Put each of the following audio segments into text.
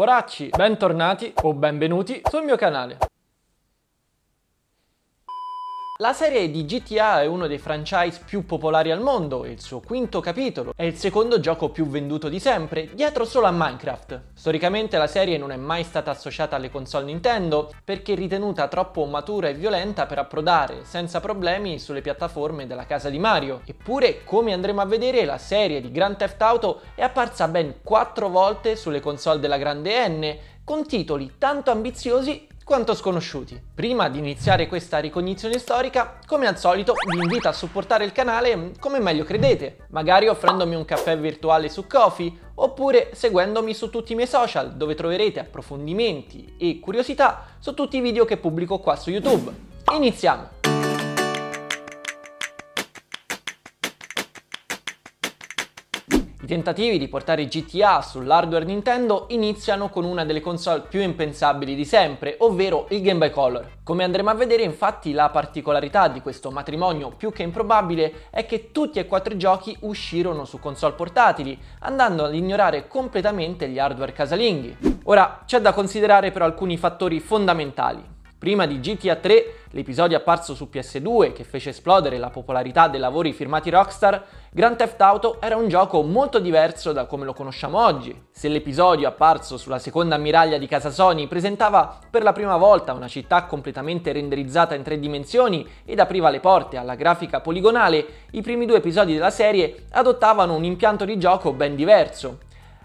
Poracci, bentornati o benvenuti sul mio canale. La serie di GTA è uno dei franchise più popolari al mondo, il suo quinto capitolo è il secondo gioco più venduto di sempre, dietro solo a Minecraft. Storicamente la serie non è mai stata associata alle console Nintendo perché ritenuta troppo matura e violenta per approdare senza problemi sulle piattaforme della casa di Mario. Eppure, come andremo a vedere, la serie di Grand Theft Auto è apparsa ben quattro volte sulle console della grande N con titoli tanto ambiziosi quanto sconosciuti. Prima di iniziare questa ricognizione storica, come al solito vi invito a supportare il canale come meglio credete, magari offrendomi un caffè virtuale su Kofi oppure seguendomi su tutti i miei social dove troverete approfondimenti e curiosità su tutti i video che pubblico qua su YouTube. Iniziamo! tentativi di portare GTA sull'hardware Nintendo iniziano con una delle console più impensabili di sempre, ovvero il Game Boy Color. Come andremo a vedere infatti la particolarità di questo matrimonio più che improbabile è che tutti e quattro i giochi uscirono su console portatili, andando ad ignorare completamente gli hardware casalinghi. Ora c'è da considerare però alcuni fattori fondamentali. Prima di GTA 3, l'episodio apparso su PS2 che fece esplodere la popolarità dei lavori firmati Rockstar, Grand Theft Auto era un gioco molto diverso da come lo conosciamo oggi. Se l'episodio apparso sulla seconda ammiraglia di casa Sony presentava per la prima volta una città completamente renderizzata in tre dimensioni ed apriva le porte alla grafica poligonale, i primi due episodi della serie adottavano un impianto di gioco ben diverso,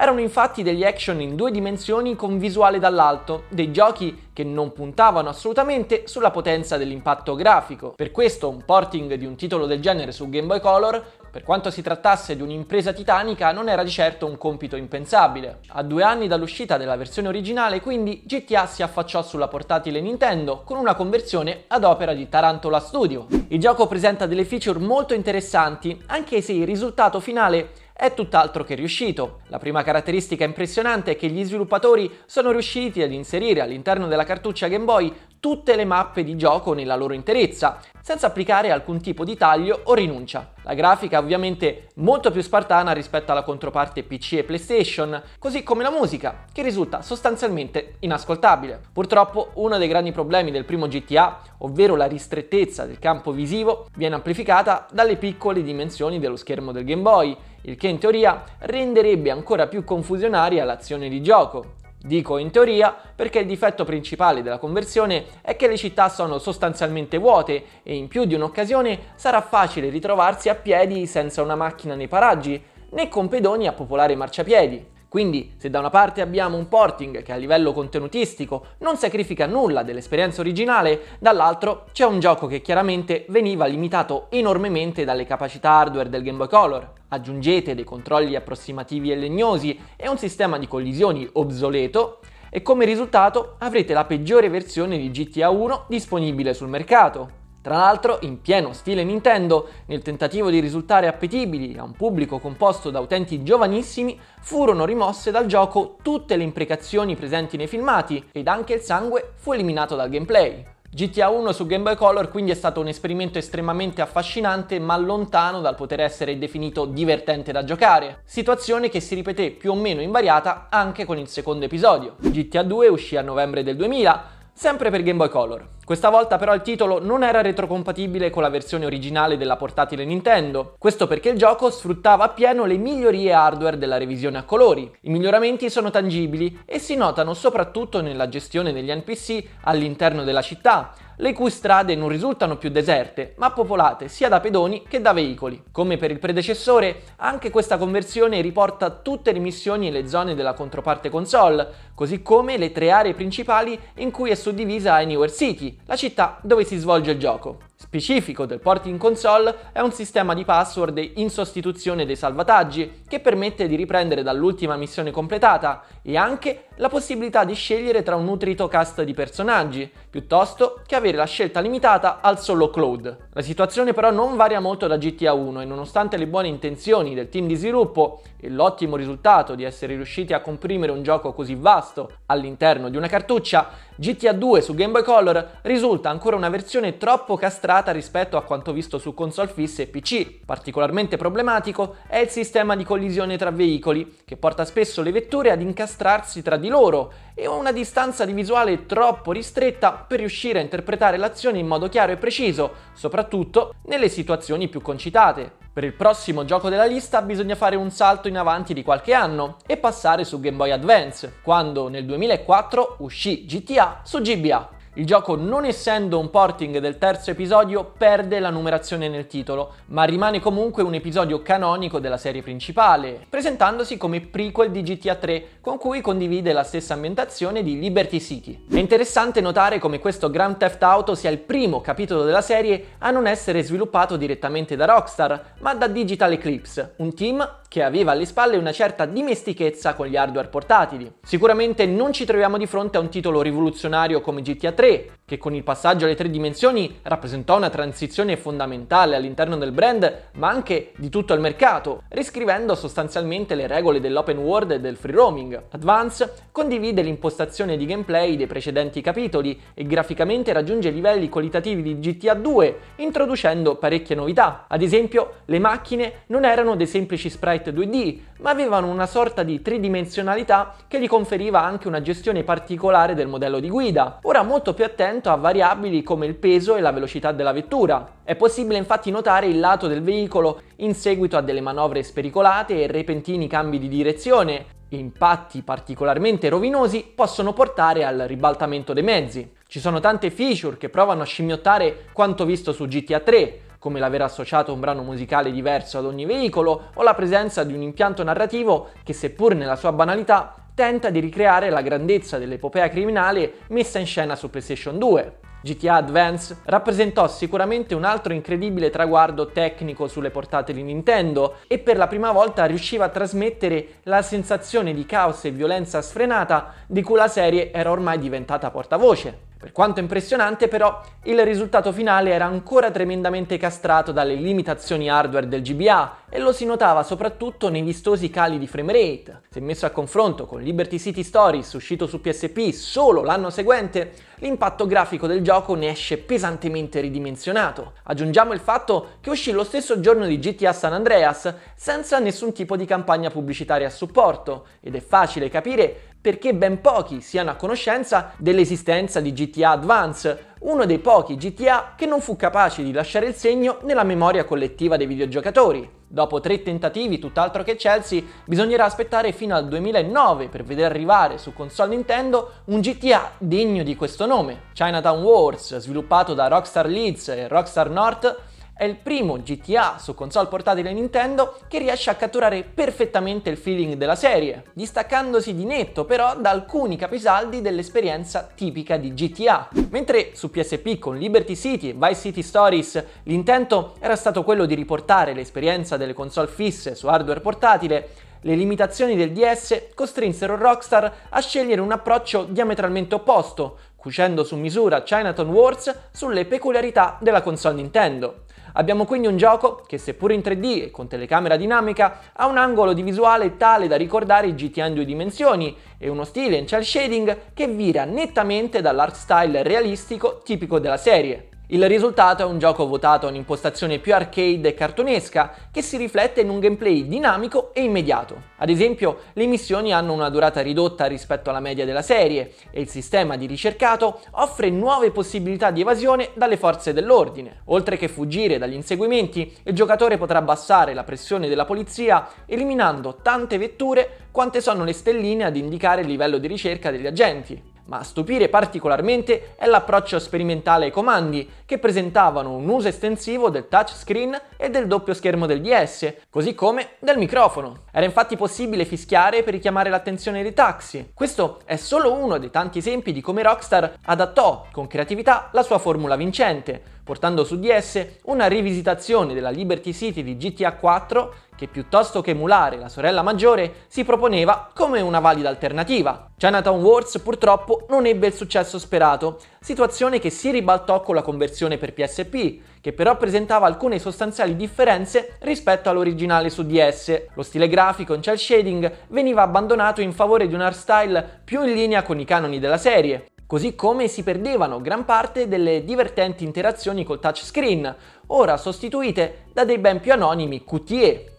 erano infatti degli action in due dimensioni con visuale dall'alto, dei giochi che non puntavano assolutamente sulla potenza dell'impatto grafico. Per questo un porting di un titolo del genere su Game Boy Color, per quanto si trattasse di un'impresa titanica, non era di certo un compito impensabile. A due anni dall'uscita della versione originale, quindi, GTA si affacciò sulla portatile Nintendo con una conversione ad opera di Tarantola Studio. Il gioco presenta delle feature molto interessanti, anche se il risultato finale è tutt'altro che riuscito. La prima caratteristica impressionante è che gli sviluppatori sono riusciti ad inserire all'interno della cartuccia Game Boy tutte le mappe di gioco nella loro interezza, senza applicare alcun tipo di taglio o rinuncia. La grafica ovviamente molto più spartana rispetto alla controparte PC e PlayStation, così come la musica, che risulta sostanzialmente inascoltabile. Purtroppo uno dei grandi problemi del primo GTA, ovvero la ristrettezza del campo visivo, viene amplificata dalle piccole dimensioni dello schermo del Game Boy, il che in teoria renderebbe ancora più confusionaria l'azione di gioco. Dico in teoria perché il difetto principale della conversione è che le città sono sostanzialmente vuote e in più di un'occasione sarà facile ritrovarsi a piedi senza una macchina nei paraggi, né con pedoni a popolare marciapiedi. Quindi se da una parte abbiamo un porting che a livello contenutistico non sacrifica nulla dell'esperienza originale, dall'altro c'è un gioco che chiaramente veniva limitato enormemente dalle capacità hardware del Game Boy Color. Aggiungete dei controlli approssimativi e legnosi e un sistema di collisioni obsoleto e come risultato avrete la peggiore versione di GTA 1 disponibile sul mercato. Tra l'altro, in pieno stile Nintendo, nel tentativo di risultare appetibili a un pubblico composto da utenti giovanissimi, furono rimosse dal gioco tutte le imprecazioni presenti nei filmati ed anche il sangue fu eliminato dal gameplay. GTA 1 su Game Boy Color quindi è stato un esperimento estremamente affascinante ma lontano dal poter essere definito divertente da giocare, situazione che si ripeté più o meno invariata anche con il secondo episodio. GTA 2 uscì a novembre del 2000, sempre per Game Boy Color. Questa volta però il titolo non era retrocompatibile con la versione originale della portatile Nintendo, questo perché il gioco sfruttava appieno le migliorie hardware della revisione a colori. I miglioramenti sono tangibili e si notano soprattutto nella gestione degli NPC all'interno della città, le cui strade non risultano più deserte, ma popolate sia da pedoni che da veicoli. Come per il predecessore, anche questa conversione riporta tutte le missioni e le zone della controparte console, così come le tre aree principali in cui è suddivisa Anywhere City, la città dove si svolge il gioco. Specifico del porting console è un sistema di password in sostituzione dei salvataggi che permette di riprendere dall'ultima missione completata e anche la possibilità di scegliere tra un nutrito cast di personaggi, piuttosto che avere la scelta limitata al solo Cloud. La situazione però non varia molto da GTA 1 e nonostante le buone intenzioni del team di sviluppo e l'ottimo risultato di essere riusciti a comprimere un gioco così vasto all'interno di una cartuccia, GTA 2 su Game Boy Color risulta ancora una versione troppo castrata rispetto a quanto visto su console fisse e PC. Particolarmente problematico è il sistema di collisione tra veicoli, che porta spesso le vetture ad incastrarsi tra di di loro e ho una distanza di visuale troppo ristretta per riuscire a interpretare l'azione in modo chiaro e preciso, soprattutto nelle situazioni più concitate. Per il prossimo gioco della lista bisogna fare un salto in avanti di qualche anno e passare su Game Boy Advance, quando nel 2004 uscì GTA su GBA. Il gioco, non essendo un porting del terzo episodio, perde la numerazione nel titolo, ma rimane comunque un episodio canonico della serie principale, presentandosi come prequel di GTA 3, con cui condivide la stessa ambientazione di Liberty City. È interessante notare come questo Grand Theft Auto sia il primo capitolo della serie a non essere sviluppato direttamente da Rockstar, ma da Digital Eclipse, un team che aveva alle spalle una certa dimestichezza con gli hardware portatili. Sicuramente non ci troviamo di fronte a un titolo rivoluzionario come GTA 3, 3, che con il passaggio alle tre dimensioni rappresentò una transizione fondamentale all'interno del brand, ma anche di tutto il mercato, riscrivendo sostanzialmente le regole dell'open world e del free roaming. Advance condivide l'impostazione di gameplay dei precedenti capitoli e graficamente raggiunge livelli qualitativi di GTA 2, introducendo parecchie novità. Ad esempio, le macchine non erano dei semplici sprite 2D, ma avevano una sorta di tridimensionalità che gli conferiva anche una gestione particolare del modello di guida. Ora molto molto più attento a variabili come il peso e la velocità della vettura. È possibile infatti notare il lato del veicolo in seguito a delle manovre spericolate e repentini cambi di direzione. Impatti particolarmente rovinosi possono portare al ribaltamento dei mezzi. Ci sono tante feature che provano a scimmiottare quanto visto su GTA 3, come l'aver associato un brano musicale diverso ad ogni veicolo o la presenza di un impianto narrativo che seppur nella sua banalità tenta di ricreare la grandezza dell'epopea criminale messa in scena su PlayStation 2. GTA Advance rappresentò sicuramente un altro incredibile traguardo tecnico sulle portate di Nintendo e per la prima volta riusciva a trasmettere la sensazione di caos e violenza sfrenata di cui la serie era ormai diventata portavoce. Per quanto impressionante però, il risultato finale era ancora tremendamente castrato dalle limitazioni hardware del GBA e lo si notava soprattutto nei vistosi cali di framerate. Se messo a confronto con Liberty City Stories uscito su PSP solo l'anno seguente, l'impatto grafico del gioco ne esce pesantemente ridimensionato. Aggiungiamo il fatto che uscì lo stesso giorno di GTA San Andreas senza nessun tipo di campagna pubblicitaria a supporto ed è facile capire perché ben pochi siano a conoscenza dell'esistenza di GTA Advance, uno dei pochi GTA che non fu capace di lasciare il segno nella memoria collettiva dei videogiocatori. Dopo tre tentativi, tutt'altro che Chelsea, bisognerà aspettare fino al 2009 per vedere arrivare su console Nintendo un GTA degno di questo nome. Chinatown Wars, sviluppato da Rockstar Leeds e Rockstar North, è il primo GTA su console portatile Nintendo che riesce a catturare perfettamente il feeling della serie, distaccandosi di netto però da alcuni capisaldi dell'esperienza tipica di GTA. Mentre su PSP con Liberty City e Vice City Stories l'intento era stato quello di riportare l'esperienza delle console fisse su hardware portatile, le limitazioni del DS costrinsero Rockstar a scegliere un approccio diametralmente opposto, cucendo su misura Chinatown Wars sulle peculiarità della console Nintendo. Abbiamo quindi un gioco che seppur in 3D e con telecamera dinamica ha un angolo di visuale tale da ricordare i GTA in due dimensioni e uno stile in cel shading che vira nettamente dall'art style realistico tipico della serie. Il risultato è un gioco votato a un'impostazione più arcade e cartonesca che si riflette in un gameplay dinamico e immediato. Ad esempio, le missioni hanno una durata ridotta rispetto alla media della serie e il sistema di ricercato offre nuove possibilità di evasione dalle forze dell'ordine. Oltre che fuggire dagli inseguimenti, il giocatore potrà abbassare la pressione della polizia eliminando tante vetture quante sono le stelline ad indicare il livello di ricerca degli agenti. Ma a stupire particolarmente è l'approccio sperimentale ai comandi, che presentavano un uso estensivo del touchscreen e del doppio schermo del DS, così come del microfono. Era infatti possibile fischiare per richiamare l'attenzione dei taxi. Questo è solo uno dei tanti esempi di come Rockstar adattò con creatività la sua formula vincente, portando su DS una rivisitazione della Liberty City di GTA 4 che piuttosto che emulare la sorella maggiore si proponeva come una valida alternativa. Jonathan Wars purtroppo non ebbe il successo sperato, situazione che si ribaltò con la conversione per PSP, che però presentava alcune sostanziali differenze rispetto all'originale su DS. Lo stile grafico in cel shading veniva abbandonato in favore di un art style più in linea con i canoni della serie così come si perdevano gran parte delle divertenti interazioni col touchscreen, ora sostituite da dei ben più anonimi QTE.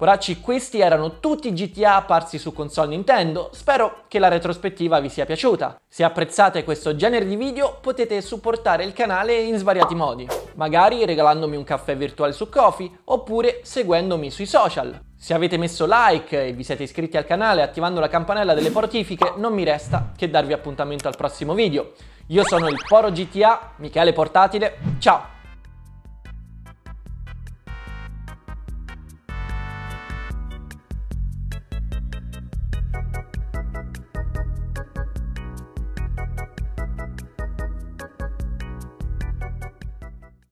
Poracci, questi erano tutti i GTA apparsi su console Nintendo, spero che la retrospettiva vi sia piaciuta. Se apprezzate questo genere di video potete supportare il canale in svariati modi, magari regalandomi un caffè virtuale su Kofi oppure seguendomi sui social. Se avete messo like e vi siete iscritti al canale attivando la campanella delle portifiche, non mi resta che darvi appuntamento al prossimo video. Io sono il Poro GTA, Michele Portatile, ciao!